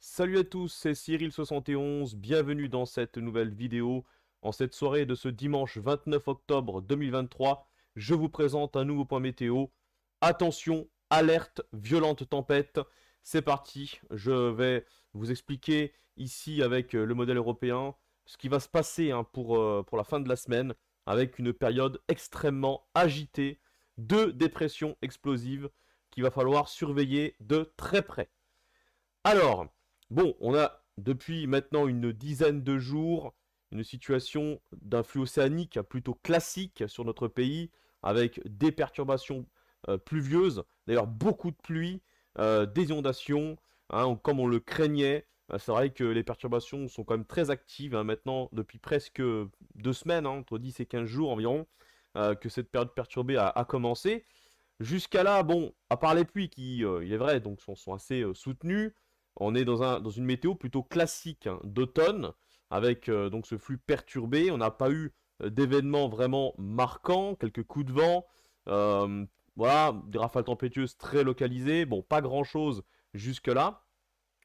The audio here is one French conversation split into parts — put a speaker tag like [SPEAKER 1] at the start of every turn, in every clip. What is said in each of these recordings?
[SPEAKER 1] Salut à tous, c'est Cyril71, bienvenue dans cette nouvelle vidéo. En cette soirée de ce dimanche 29 octobre 2023, je vous présente un nouveau point météo. Attention, alerte, violente tempête. C'est parti, je vais vous expliquer ici avec euh, le modèle européen ce qui va se passer hein, pour, euh, pour la fin de la semaine avec une période extrêmement agitée de dépression explosive qu'il va falloir surveiller de très près. Alors, Bon, on a depuis maintenant une dizaine de jours une situation d'un flux océanique plutôt classique sur notre pays, avec des perturbations euh, pluvieuses, d'ailleurs beaucoup de pluie, euh, des inondations, hein, comme on le craignait. Euh, c'est vrai que les perturbations sont quand même très actives hein, maintenant depuis presque deux semaines, hein, entre 10 et 15 jours environ, que cette période perturbée a, commencé. Jusqu'à là, bon, à part les pluies qui, il est vrai, donc sont assez soutenues, on est dans, un, dans une météo plutôt classique hein, d'automne, avec euh, donc ce flux perturbé. On n'a pas eu euh, d'événements vraiment marquants, quelques coups de vent, euh, voilà, des rafales tempétueuses très localisées. Bon, pas grand chose jusque-là.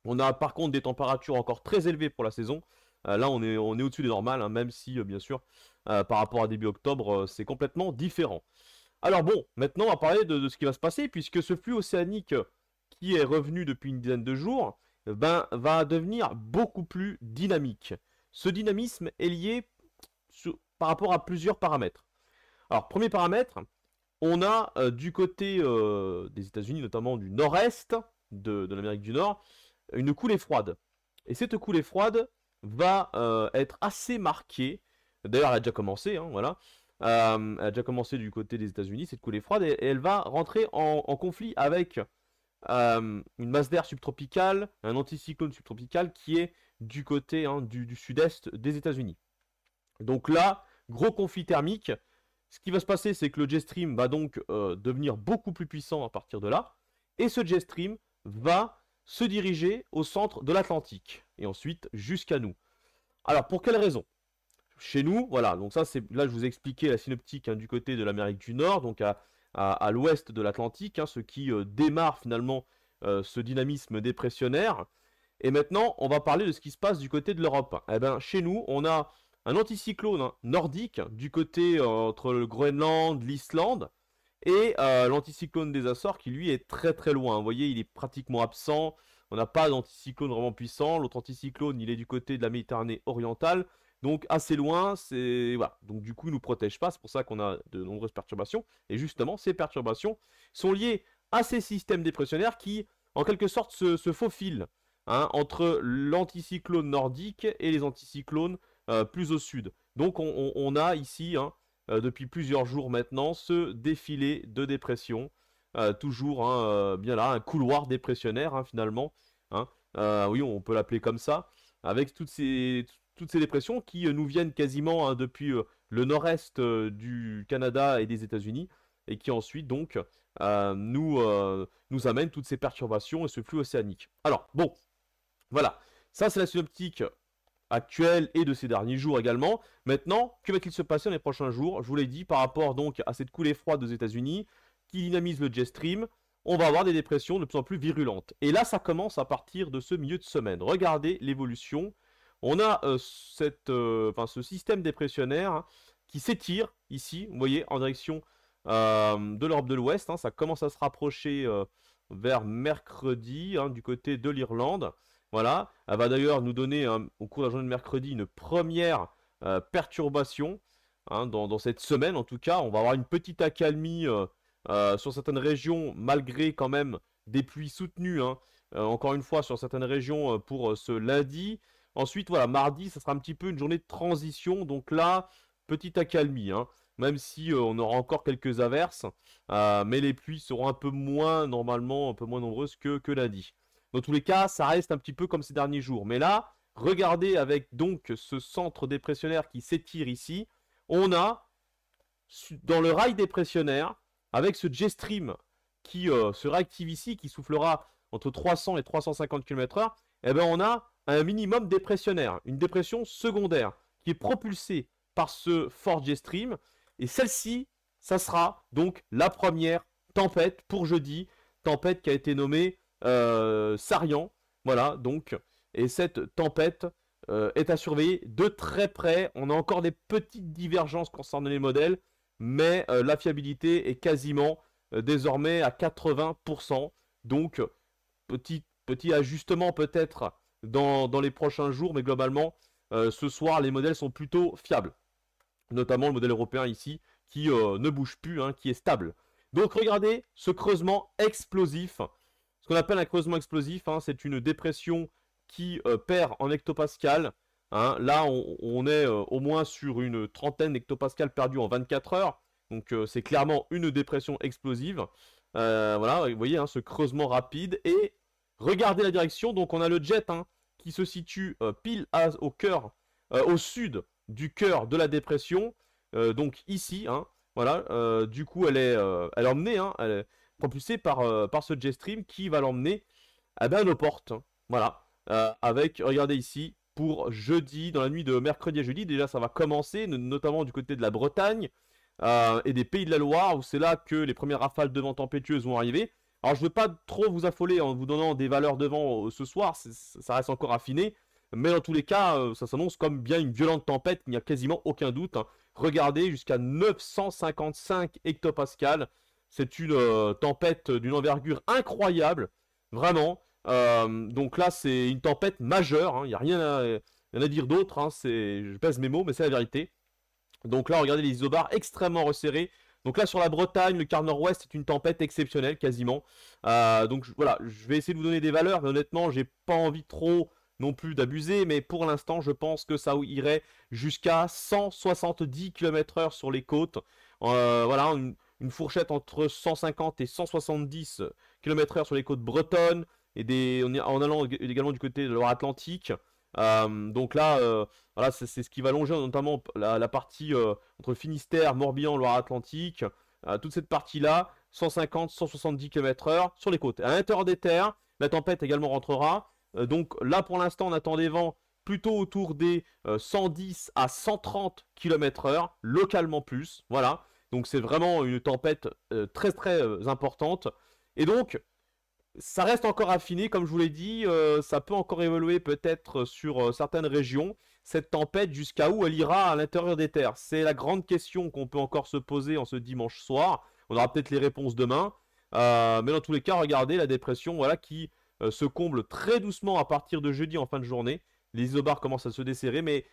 [SPEAKER 1] On a par contre des températures encore très élevées pour la saison. là, on est, on est au-dessus des normales, hein, même si, bien sûr, par rapport à début octobre, c'est complètement différent. Alors bon, maintenant, on va parler de, ce qui va se passer, puisque ce flux océanique qui est revenu depuis une dizaine de jours, euh, ben, va devenir beaucoup plus dynamique. Ce dynamisme est lié par rapport à plusieurs paramètres. Alors, premier paramètre, on a euh, du côté euh, des États-Unis, notamment du nord-est de, l'Amérique du Nord, une coulée froide. Et cette coulée froide va être assez marquée. D'ailleurs, elle a déjà commencé, hein, voilà. elle a déjà commencé du côté des États-Unis, cette coulée froide, et, elle va rentrer en conflit avec euh, une masse d'air subtropicale, un anticyclone subtropical qui est du côté hein, du, sud-est des États-Unis. Donc là, gros conflit thermique. Ce qui va se passer, c'est que le jet stream va donc euh, devenir beaucoup plus puissant à partir de là. Et ce jet stream va se diriger au centre de l'Atlantique et ensuite jusqu'à nous. Alors pour quelles raisons Chez nous, voilà, donc ça c'est là je vous ai expliqué la synoptique hein, du côté de l'Amérique du Nord, donc à à, l'ouest de l'Atlantique, hein, ce qui euh, démarre finalement euh, ce dynamisme dépressionnaire. Et maintenant, on va parler de ce qui se passe du côté de l'Europe. Eh ben, chez nous, on a un anticyclone hein, nordique du côté euh, entre le Groenland, l'Islande, et l'anticyclone des Açores qui lui est très très loin. Vous voyez, il est pratiquement absent. On n'a pas d'anticyclone vraiment puissant. L'autre anticyclone, il est du côté de la Méditerranée orientale. Donc assez loin, c'est voilà. Donc du coup, il nous protège pas. C'est pour ça qu'on a de nombreuses perturbations. Et justement, ces perturbations sont liées à ces systèmes dépressionnaires qui, en quelque sorte, se, faufilent hein, entre l'anticyclone nordique et les anticyclones euh, plus au sud. Donc on, a ici, hein, euh, depuis plusieurs jours maintenant, ce défilé de dépression. Euh, toujours hein, bien là, un couloir dépressionnaire finalement. oui, on peut l'appeler comme ça, avec toutes ces, toutes ces dépressions qui euh, nous viennent quasiment hein, depuis euh, le nord-est euh, du Canada et des États-Unis, et qui ensuite donc nous, nous amènent toutes ces perturbations et ce flux océanique. Alors, bon, voilà, ça c'est la synoptique actuelle et de ces derniers jours également. Maintenant, que va-t-il se passer dans les prochains jours Je vous l'ai dit par rapport donc à cette coulée froide aux États-Unis qui dynamise le jet stream, on va avoir des dépressions de plus en plus virulentes. Et là, ça commence à partir de ce milieu de semaine. Regardez l'évolution on a euh, euh, ce système dépressionnaire qui s'étire ici, vous voyez, en direction euh, de l'Europe de l'Ouest. Hein. ça commence à se rapprocher vers mercredi hein, du côté de l'Irlande. Voilà, elle va d'ailleurs nous donner au cours de la journée de mercredi une première perturbation hein, dans, cette semaine. En tout cas, on va avoir une petite accalmie sur certaines régions, malgré quand même des pluies soutenues. encore une fois, sur certaines régions pour ce lundi. Ensuite, voilà, mardi, ça sera un petit peu une journée de transition. Donc là, petite accalmie, hein, même si euh, on aura encore quelques averses. Euh, mais les pluies seront un peu moins, normalement, un peu moins nombreuses que, que lundi. Dans tous les cas, ça reste un petit peu comme ces derniers jours. Mais là, regardez avec donc ce centre dépressionnaire qui s'étire ici. On a, dans le rail dépressionnaire, avec ce J-Stream qui sera euh, se ici, qui soufflera entre 300 et 350 km/h, eh ben on a un minimum dépressionnaire, une dépression secondaire, qui est propulsée par ce Forgestream. Stream. Et celle-ci, ça sera donc la première tempête pour jeudi, tempête qui a été nommée euh, Sarian. Voilà, donc, et cette tempête euh, est à surveiller de très près. On a encore des petites divergences concernant les modèles, mais euh, la fiabilité est quasiment désormais à 80%. Donc, petit, petit ajustement peut-être dans, les prochains jours, mais globalement, euh, ce soir, les modèles sont plutôt fiables. Notamment le modèle européen ici, qui euh, ne bouge plus, hein, qui est stable. Donc regardez ce creusement explosif. Ce qu'on appelle un creusement explosif, hein, c'est une dépression qui euh, perd en hectopascal. Hein. Là, on, est au moins sur une trentaine d'hectopascal perdus en 24 heures. Donc c'est clairement une dépression explosive. voilà, vous voyez ce creusement rapide. Et Regardez la direction. Donc on a le jet hein, qui se situe euh, pile au cœur, euh, au sud du cœur de la dépression. Euh, donc ici, hein, voilà. du coup, elle est, elle emmenée, hein, elle est propulsée par, par ce stream qui va l'emmener eh ben, à nos portes. Hein. Voilà. avec, regardez ici, pour jeudi, dans la nuit de mercredi à jeudi, déjà ça va commencer, notamment du côté de la Bretagne. et des pays de la Loire, où c'est là que les premières rafales de vent tempétueuses vont arriver. Alors je ne veux pas trop vous affoler en vous donnant des valeurs devant euh, ce soir, ça reste encore affiné. Mais dans tous les cas, euh, ça s'annonce comme bien une violente tempête, il n'y a quasiment aucun doute. Hein. Regardez, jusqu'à 955 hectopascales. C'est une euh, tempête d'une envergure incroyable, vraiment. donc là, c'est une tempête majeure, hein, il n'y a rien à, dire d'autre. Hein, je pèse mes mots, mais c'est la vérité. Donc là, regardez les isobars extrêmement resserrés. Donc là, sur la Bretagne, le quart nord-ouest, est une tempête exceptionnelle quasiment. Euh, donc voilà, je vais essayer de vous donner des valeurs, mais honnêtement, j'ai pas envie trop non plus d'abuser, mais pour l'instant, je pense que ça irait jusqu'à 170 km/h sur les côtes. Euh, voilà, une, fourchette entre 150 et 170 km/h sur les côtes bretonnes, et des, en, allant également du côté de l'Atlantique. atlantique euh, donc là, euh, voilà, c'est ce qui va longer notamment la, partie euh, entre Finistère, Morbihan, Loire-Atlantique, toute cette partie-là, 150, 170 km/h sur les côtes. À l'intérieur des terres, la tempête également rentrera. donc là, pour l'instant, on attend des vents plutôt autour des 110 à 130 km/h, localement plus. Voilà. Donc c'est vraiment une tempête très très importante. Et donc, ça reste encore affiné, comme je vous l'ai dit, euh, ça peut encore évoluer peut-être sur euh, certaines régions. Cette tempête, jusqu'à où elle ira à l'intérieur des terres C'est la grande question qu'on peut encore se poser en ce dimanche soir. On aura peut-être les réponses demain. Euh, mais dans tous les cas, regardez la dépression voilà, qui se comble très doucement à partir de jeudi en fin de journée. Les isobars commencent à se desserrer, mais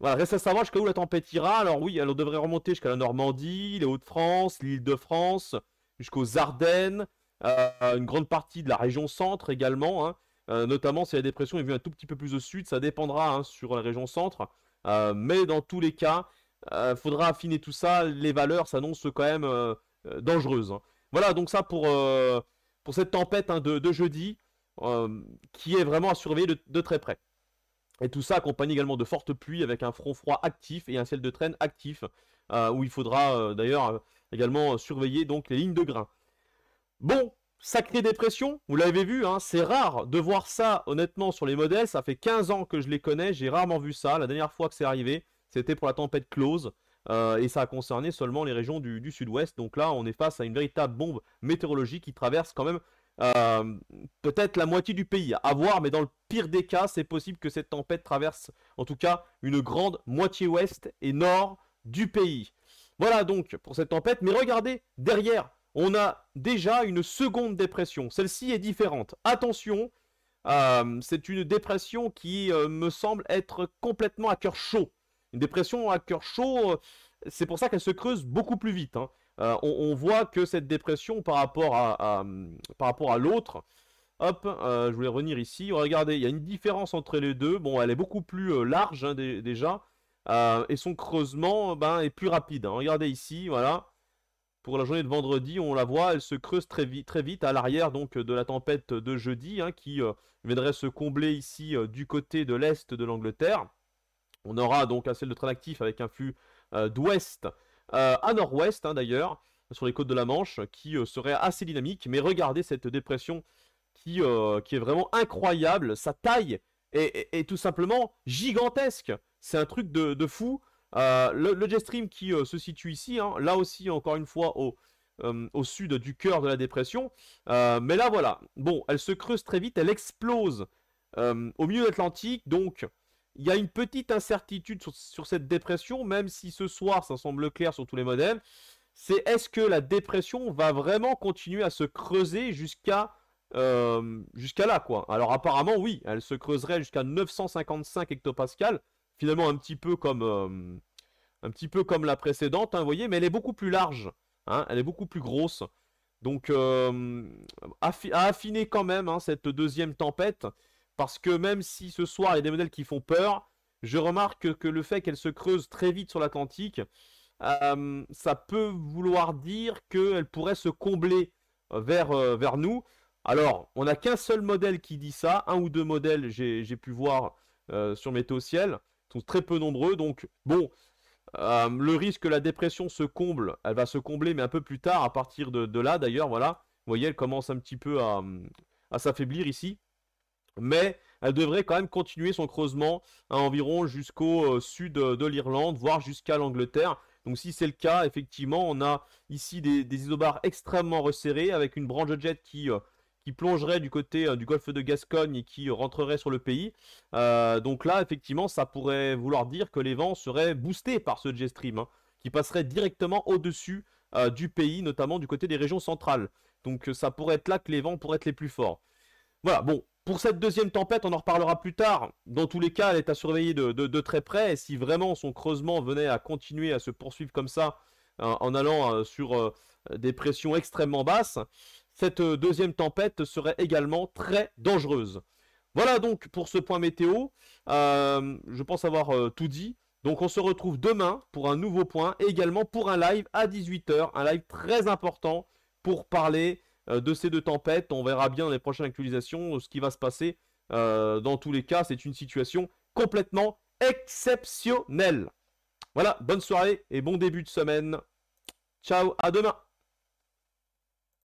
[SPEAKER 1] voilà, reste à savoir jusqu'à où la tempête ira. Alors oui, elle devrait remonter jusqu'à la Normandie, les Hauts-de-France, l'Île-de-France, jusqu'aux Ardennes. Euh, une grande partie de la région centre également. Hein. Euh, notamment si la dépression est vue un tout petit peu plus au sud, ça dépendra hein, sur la région centre. Euh, mais dans tous les cas, il faudra affiner tout ça. Les valeurs s'annoncent quand même dangereuses. Hein. Voilà, donc ça pour, pour cette tempête de, jeudi, qui est vraiment à surveiller de, très près. Et tout ça accompagné également de fortes pluies avec un front froid actif et un ciel de traîne actif, où il faudra d'ailleurs également surveiller donc les lignes de grains. Bon, sacrée dépression, vous l'avez vu, hein, c'est rare de voir ça honnêtement sur les modèles, ça fait 15 ans que je les connais, j'ai rarement vu ça, la dernière fois que c'est arrivé, c'était pour la tempête close, euh, et ça a concerné seulement les régions du, sud-ouest, donc là on est face à une véritable bombe météorologique qui traverse quand même euh, peut-être la moitié du pays, à voir, mais dans le pire des cas, c'est possible que cette tempête traverse en tout cas une grande moitié ouest et nord du pays. Voilà donc pour cette tempête, mais regardez derrière, on a déjà une seconde dépression. Celle-ci est différente. Attention, euh, c'est une dépression qui euh, me semble être complètement à cœur chaud. Une dépression à cœur chaud, euh, c'est pour ça qu'elle se creuse beaucoup plus vite. Hein. On, voit que cette dépression par rapport à, à l'autre, hop, je voulais revenir ici. Regardez, il y a une différence entre les deux. Bon, elle est beaucoup plus large hein, déjà. et son creusement ben, est plus rapide. Hein. Regardez ici, voilà pour la journée de vendredi, on la voit, elle se creuse très vite, très vite à l'arrière donc euh, de la tempête de jeudi, hein, qui euh, viendrait se combler ici euh, du côté de l'est de l'Angleterre. On aura donc un ciel de train actif avec un flux d'ouest à nord-ouest hein, d'ailleurs, sur les côtes de la Manche, qui serait assez dynamique. Mais regardez cette dépression qui, est vraiment incroyable, sa taille est, tout simplement gigantesque. C'est un truc de fou. Euh, le, jet stream qui euh, se situe ici, hein, là aussi encore une fois euh, au, sud du cœur de la dépression. mais là voilà, bon, elle se creuse très vite, elle explose au milieu de l'Atlantique, donc il y a une petite incertitude sur, sur, cette dépression, même si ce soir ça semble clair sur tous les modèles. C'est est-ce que la dépression va vraiment continuer à se creuser jusqu'à jusqu'à là quoi Alors apparemment oui, elle se creuserait jusqu'à 955 hectopascal, finalement un petit peu comme, euh, un petit peu comme la précédente, hein, vous voyez, mais elle est beaucoup plus large, hein, elle est beaucoup plus grosse. Donc euh, à affiner quand même hein, cette deuxième tempête, parce que même si ce soir il y a des modèles qui font peur, je remarque que le fait qu'elle se creuse très vite sur l'Atlantique, euh, ça peut vouloir dire qu'elle pourrait se combler vers, vers nous. Alors, on n'a qu'un seul modèle qui dit ça, un ou deux modèles j'ai pu voir sur Météo Ciel très peu nombreux. Donc, bon, euh, le risque que la dépression se comble, elle va se combler, mais un peu plus tard, à partir de, là d'ailleurs, voilà. Vous voyez, elle commence un petit peu à, à s'affaiblir ici. Mais elle devrait quand même continuer son creusement à hein, environ jusqu'au euh, sud de l'Irlande, voire jusqu'à l'Angleterre. Donc si c'est le cas, effectivement, on a ici des, isobars extrêmement resserrés avec une branche de jet qui euh, qui plongerait du côté euh, du golfe de Gascogne et qui rentrerait sur le pays. Euh, donc là, effectivement, ça pourrait vouloir dire que les vents seraient boostés par ce jet stream, hein, qui passerait directement au-dessus euh, du pays, notamment du côté des régions centrales. Donc ça pourrait être là que les vents pourraient être les plus forts. Voilà, bon, pour cette deuxième tempête, on en reparlera plus tard. Dans tous les cas, elle est à surveiller de, de très près, et si vraiment son creusement venait à continuer à se poursuivre comme ça, en allant sur des pressions extrêmement basses, cette euh, deuxième tempête serait également très dangereuse. Voilà donc pour ce point météo. Euh, je pense avoir euh, tout dit. Donc on se retrouve demain pour un nouveau point et également pour un live à 18h. Un live très important pour parler de ces deux tempêtes. On verra bien dans les prochaines actualisations ce qui va se passer. dans tous les cas, c'est une situation complètement exceptionnelle. Voilà, bonne soirée et bon début de semaine. Ciao, à demain